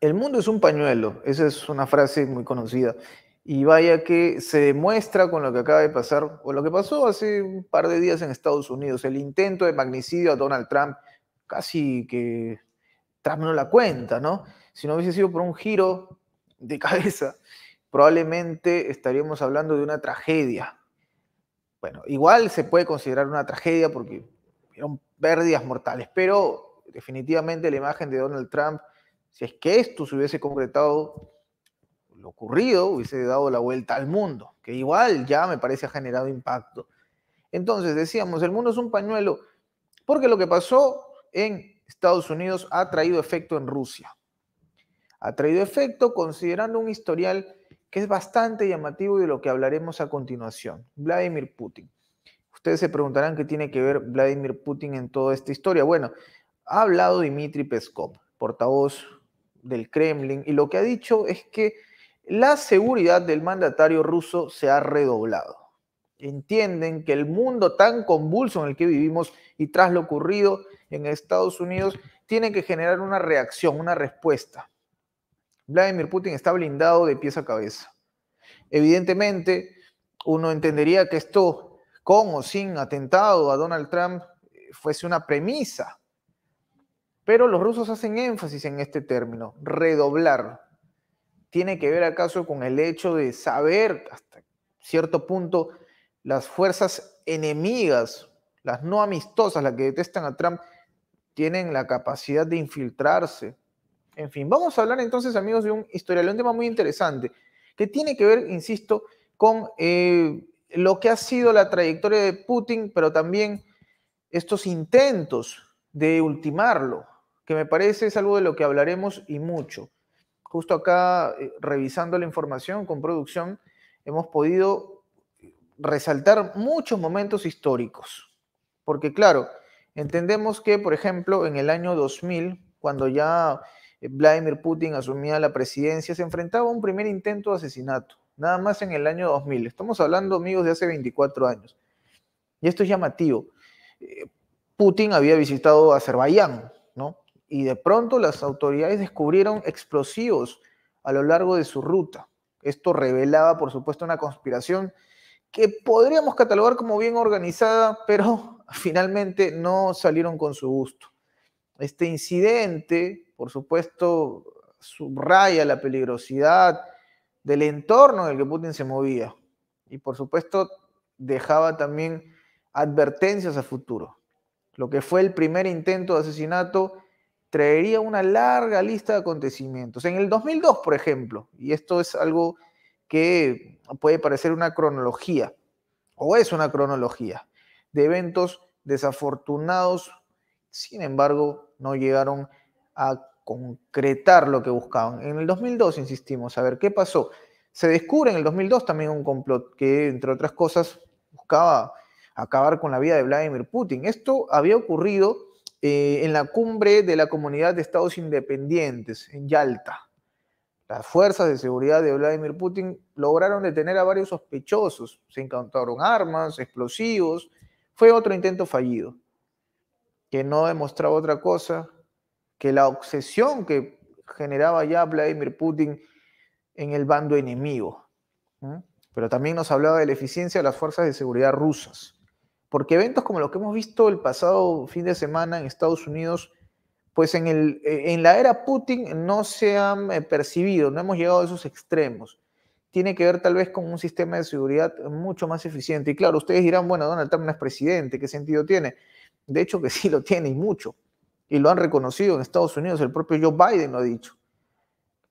El mundo es un pañuelo, esa es una frase muy conocida. Y vaya que se demuestra con lo que acaba de pasar, o lo que pasó hace un par de días en Estados Unidos, el intento de magnicidio a Donald Trump, casi que Trump la cuenta, ¿no? Si no hubiese sido por un giro de cabeza, probablemente estaríamos hablando de una tragedia. Bueno, igual se puede considerar una tragedia porque eran pérdidas mortales, pero definitivamente la imagen de Donald Trump si es que esto se hubiese concretado, lo ocurrido hubiese dado la vuelta al mundo, que igual ya me parece ha generado impacto. Entonces decíamos, el mundo es un pañuelo, porque lo que pasó en Estados Unidos ha traído efecto en Rusia. Ha traído efecto considerando un historial que es bastante llamativo y de lo que hablaremos a continuación, Vladimir Putin. Ustedes se preguntarán qué tiene que ver Vladimir Putin en toda esta historia. Bueno, ha hablado Dmitry Peskov, portavoz del Kremlin y lo que ha dicho es que la seguridad del mandatario ruso se ha redoblado. Entienden que el mundo tan convulso en el que vivimos y tras lo ocurrido en Estados Unidos tiene que generar una reacción, una respuesta. Vladimir Putin está blindado de pies a cabeza. Evidentemente, uno entendería que esto, con o sin atentado a Donald Trump, eh, fuese una premisa pero los rusos hacen énfasis en este término, redoblar. ¿Tiene que ver acaso con el hecho de saber hasta cierto punto las fuerzas enemigas, las no amistosas, las que detestan a Trump, tienen la capacidad de infiltrarse? En fin, vamos a hablar entonces, amigos, de un historial, un tema muy interesante, que tiene que ver, insisto, con eh, lo que ha sido la trayectoria de Putin, pero también estos intentos de ultimarlo, que me parece es algo de lo que hablaremos y mucho. Justo acá, eh, revisando la información con producción, hemos podido resaltar muchos momentos históricos. Porque claro, entendemos que, por ejemplo, en el año 2000, cuando ya eh, Vladimir Putin asumía la presidencia, se enfrentaba a un primer intento de asesinato, nada más en el año 2000. Estamos hablando, amigos, de hace 24 años. Y esto es llamativo. Eh, Putin había visitado Azerbaiyán, y de pronto las autoridades descubrieron explosivos a lo largo de su ruta. Esto revelaba, por supuesto, una conspiración que podríamos catalogar como bien organizada, pero finalmente no salieron con su gusto. Este incidente, por supuesto, subraya la peligrosidad del entorno en el que Putin se movía y, por supuesto, dejaba también advertencias a futuro. Lo que fue el primer intento de asesinato traería una larga lista de acontecimientos. En el 2002, por ejemplo, y esto es algo que puede parecer una cronología, o es una cronología, de eventos desafortunados, sin embargo, no llegaron a concretar lo que buscaban. En el 2002, insistimos, a ver qué pasó. Se descubre en el 2002 también un complot que, entre otras cosas, buscaba acabar con la vida de Vladimir Putin. Esto había ocurrido eh, en la cumbre de la Comunidad de Estados Independientes en Yalta. Las fuerzas de seguridad de Vladimir Putin lograron detener a varios sospechosos, se encontraron armas, explosivos, fue otro intento fallido, que no demostraba otra cosa que la obsesión que generaba ya Vladimir Putin en el bando enemigo. Pero también nos hablaba de la eficiencia de las fuerzas de seguridad rusas. Porque eventos como los que hemos visto el pasado fin de semana en Estados Unidos, pues en, el, e, en la era Putin no se han eh, percibido, no hemos llegado a esos extremos. Tiene que ver tal vez con un sistema de seguridad mucho más eficiente. Y claro, ustedes dirán, bueno, Donald Trump no es presidente, ¿qué sentido tiene? De hecho que sí lo tiene y mucho. Y lo han reconocido en Estados Unidos, el propio Joe Biden lo ha dicho.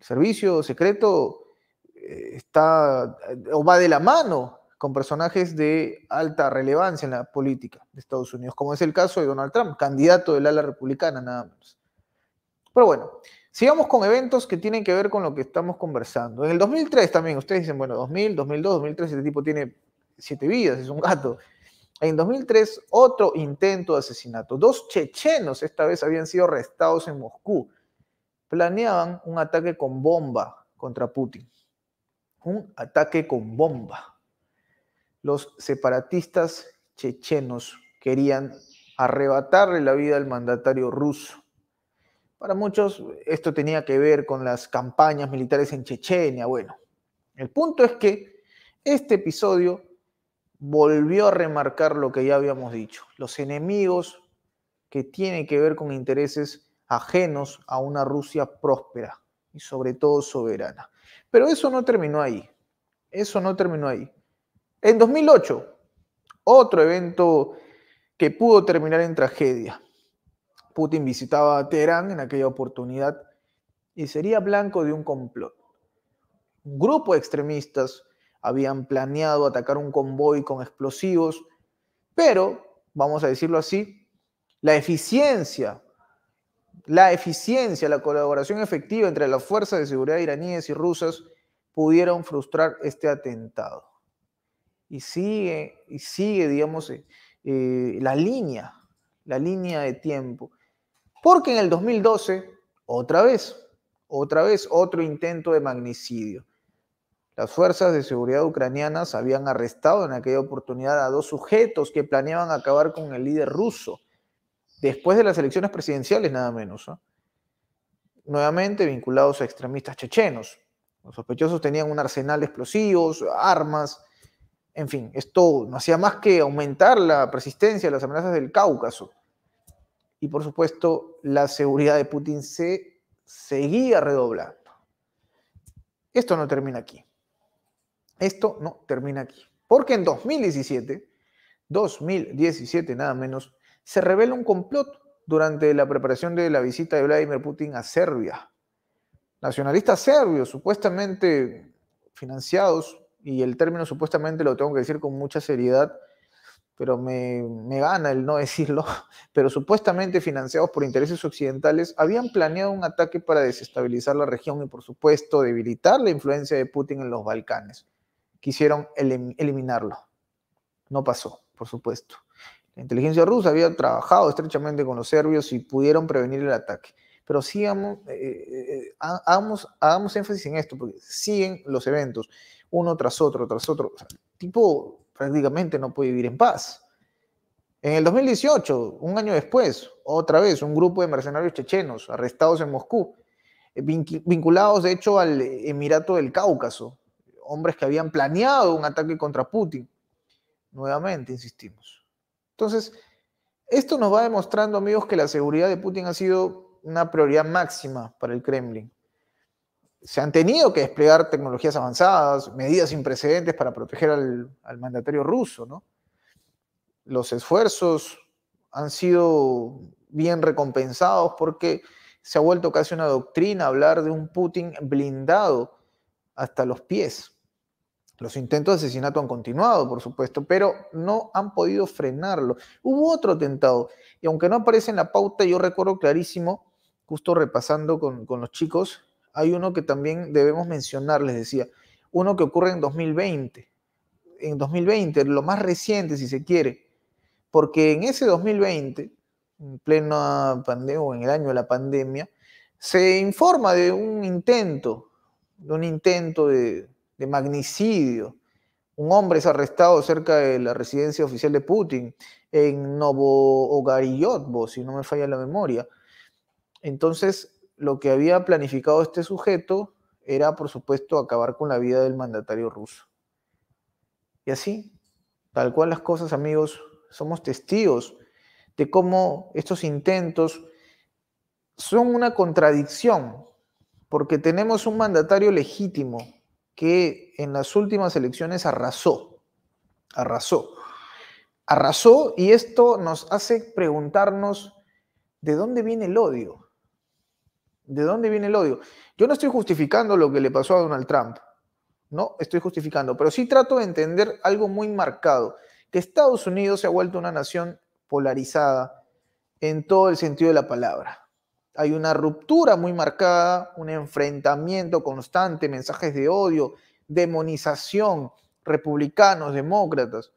El servicio secreto eh, está o va de la mano con personajes de alta relevancia en la política de Estados Unidos, como es el caso de Donald Trump, candidato del ala republicana nada menos. Pero bueno, sigamos con eventos que tienen que ver con lo que estamos conversando. En el 2003 también, ustedes dicen, bueno, 2000, 2002, 2003, este tipo tiene siete vidas, es un gato. En 2003, otro intento de asesinato. Dos chechenos, esta vez, habían sido arrestados en Moscú. Planeaban un ataque con bomba contra Putin. Un ataque con bomba los separatistas chechenos querían arrebatarle la vida al mandatario ruso. Para muchos esto tenía que ver con las campañas militares en Chechenia. Bueno, el punto es que este episodio volvió a remarcar lo que ya habíamos dicho, los enemigos que tienen que ver con intereses ajenos a una Rusia próspera y sobre todo soberana. Pero eso no terminó ahí, eso no terminó ahí. En 2008, otro evento que pudo terminar en tragedia. Putin visitaba Teherán en aquella oportunidad y sería blanco de un complot. Un grupo de extremistas habían planeado atacar un convoy con explosivos, pero, vamos a decirlo así, la eficiencia, la eficiencia, la colaboración efectiva entre las fuerzas de seguridad iraníes y rusas pudieron frustrar este atentado y sigue, y sigue, digamos, eh, eh, la línea, la línea de tiempo. Porque en el 2012, otra vez, otra vez, otro intento de magnicidio. Las fuerzas de seguridad ucranianas habían arrestado en aquella oportunidad a dos sujetos que planeaban acabar con el líder ruso, después de las elecciones presidenciales nada menos. Nuevamente vinculados a extremistas chechenos. Los sospechosos tenían un arsenal de explosivos, armas, en fin, esto no hacía más que aumentar la persistencia de las amenazas del Cáucaso. Y por supuesto, la seguridad de Putin se seguía redoblando. Esto no termina aquí. Esto no termina aquí. Porque en 2017, 2017 nada menos, se revela un complot durante la preparación de la visita de Vladimir Putin a Serbia. Nacionalistas serbios, supuestamente financiados y el término supuestamente lo tengo que decir con mucha seriedad, pero me, gana el no decirlo, pero supuestamente financiados por intereses occidentales, habían planeado un ataque para desestabilizar la región y, por supuesto, debilitar la influencia de Putin en los Balcanes. Quisieron eliminarlo. No pasó, por supuesto. La inteligencia rusa había trabajado estrechamente con los serbios y pudieron prevenir el ataque. Pero sí, eh, eh, eh, hagamos, hagamos énfasis en esto, porque siguen los eventos uno tras otro, tras otro. tipo prácticamente no puede vivir en paz. En el 2018, un año después, otra vez, un grupo de mercenarios chechenos arrestados en Moscú, eh, vinculados de hecho al Emirato del Cáucaso, hombres que habían planeado un ataque contra Putin. Nuevamente, insistimos. Entonces, esto nos va demostrando, amigos, que la seguridad de Putin ha sido una prioridad máxima para el Kremlin se han tenido que desplegar tecnologías avanzadas, medidas sin precedentes para proteger al, mandatario ruso, ¿no? Los esfuerzos han sido bien recompensados porque se ha vuelto casi una doctrina hablar de un Putin blindado hasta los pies. Los intentos de asesinato han continuado, por supuesto, pero no han podido frenarlo. Hubo otro atentado, y aunque no aparece en la pauta, yo recuerdo clarísimo, justo repasando con, con los chicos, hay uno que también debemos mencionar, les decía, uno que ocurre en 2020, en 2020, lo más reciente si se quiere, porque en ese 2020, en plena pandemia, o en el año de la pandemia, se informa de un intento, de un intento de, magnicidio. Un hombre es arrestado cerca de la residencia oficial de Putin, en Novo si no me falla la memoria. Entonces, lo que había planificado este sujeto era, por supuesto, acabar con la vida del mandatario ruso. Y así, tal cual las cosas, amigos, somos testigos de cómo estos intentos son una contradicción, porque tenemos un mandatario legítimo que en las últimas elecciones arrasó, arrasó, arrasó y esto nos hace preguntarnos de dónde viene el odio. ¿De dónde viene el odio? Yo no estoy justificando lo que le pasó a Donald Trump, no estoy justificando, pero sí trato de entender algo muy marcado, que Estados Unidos se ha vuelto una nación polarizada en todo el sentido de la palabra. Hay una ruptura muy marcada, un enfrentamiento constante, mensajes de odio, demonización, republicanos, demócratas.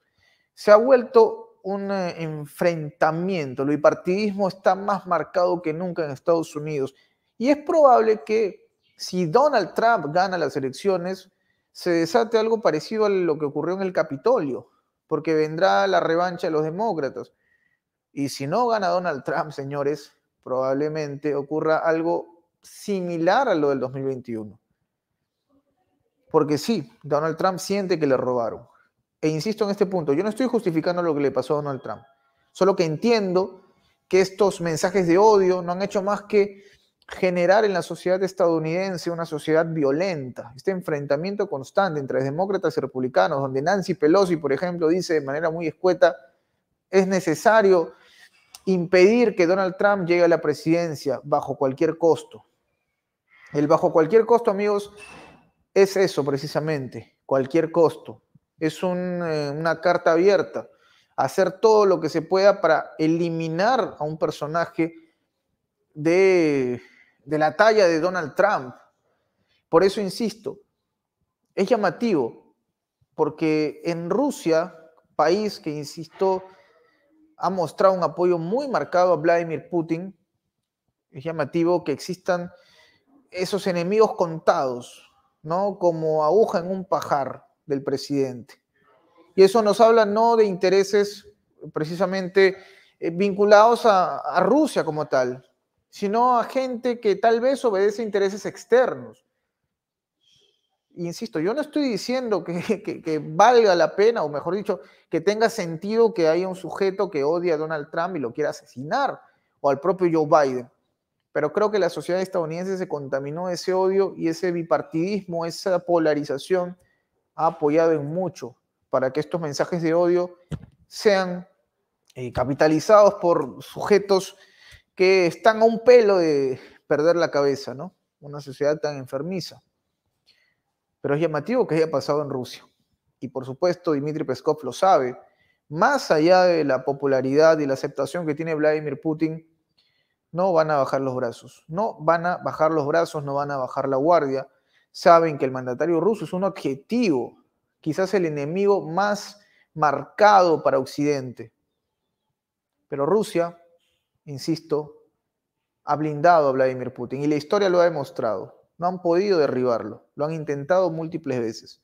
Se ha vuelto un eh, enfrentamiento, el bipartidismo está más marcado que nunca en Estados Unidos y es probable que si Donald Trump gana las elecciones, se desate algo parecido a lo que ocurrió en el Capitolio, porque vendrá la revancha de los demócratas. Y si no gana Donald Trump, señores, probablemente ocurra algo similar a lo del 2021. Porque sí, Donald Trump siente que le robaron. E insisto en este punto, yo no estoy justificando lo que le pasó a Donald Trump, solo que entiendo que estos mensajes de odio no han hecho más que generar en la sociedad estadounidense una sociedad violenta, este enfrentamiento constante entre demócratas y republicanos, donde Nancy Pelosi, por ejemplo, dice de manera muy escueta, es necesario impedir que Donald Trump llegue a la presidencia bajo cualquier costo. El bajo cualquier costo, amigos, es eso precisamente, cualquier costo. Es eh, una carta abierta, hacer todo lo que se pueda para eliminar a un personaje de de la talla de Donald Trump. Por eso insisto, es llamativo, porque en Rusia, país que, insisto, ha mostrado un apoyo muy marcado a Vladimir Putin, es llamativo que existan esos enemigos contados, ¿no? Como aguja en un pajar del presidente. Y eso nos habla no de intereses precisamente eh, vinculados a, a Rusia como tal, sino a gente que tal vez obedece intereses externos. Insisto, yo no estoy diciendo que, valga la pena, o mejor dicho, que tenga sentido que haya un sujeto que odia a Donald Trump y lo quiera asesinar, o al propio Joe Biden. Pero creo que la sociedad estadounidense se contaminó ese odio y ese bipartidismo, esa polarización, ha apoyado en mucho para que estos mensajes de odio sean eh, capitalizados por sujetos que están a un pelo de perder la cabeza, ¿no? Una sociedad tan enfermiza. Pero es llamativo que haya pasado en Rusia. Y por supuesto, Dmitry Peskov lo sabe. Más allá de la popularidad y la aceptación que tiene Vladimir Putin, no van a bajar los brazos. No van a bajar los brazos, no van a bajar la guardia. Saben que el mandatario ruso es un objetivo, quizás el enemigo más marcado para Occidente. Pero Rusia insisto, ha blindado a Vladimir Putin y la historia lo ha demostrado. No han podido derribarlo, lo han intentado múltiples veces.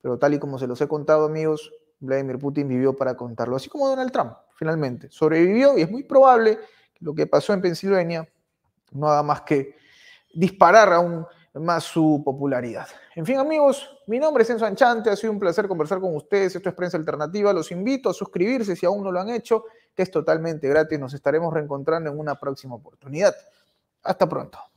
Pero tal y como se los he contado amigos, Vladimir Putin vivió para contarlo, así como Donald Trump, finalmente. Sobrevivió y es muy probable que lo que pasó en Pensilvania no haga más que disparar aún más su popularidad. En fin, amigos, mi nombre es Enzo Anchante, ha sido un placer conversar con ustedes. Esto es Prensa Alternativa. Los invito a suscribirse si aún no lo han hecho que es totalmente gratis. Nos estaremos reencontrando en una próxima oportunidad. Hasta pronto.